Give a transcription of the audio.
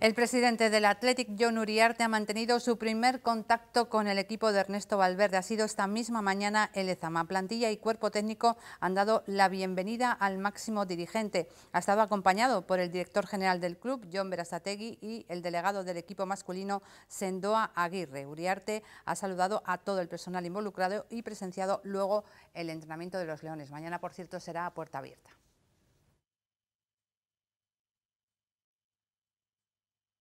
El presidente del Athletic, John Uriarte, ha mantenido su primer contacto con el equipo de Ernesto Valverde. Ha sido esta misma mañana el Ezama. Plantilla y cuerpo técnico han dado la bienvenida al máximo dirigente. Ha estado acompañado por el director general del club, John Berasategui, y el delegado del equipo masculino, Sendoa Aguirre. Uriarte ha saludado a todo el personal involucrado y presenciado luego el entrenamiento de los Leones. Mañana, por cierto, será a puerta abierta.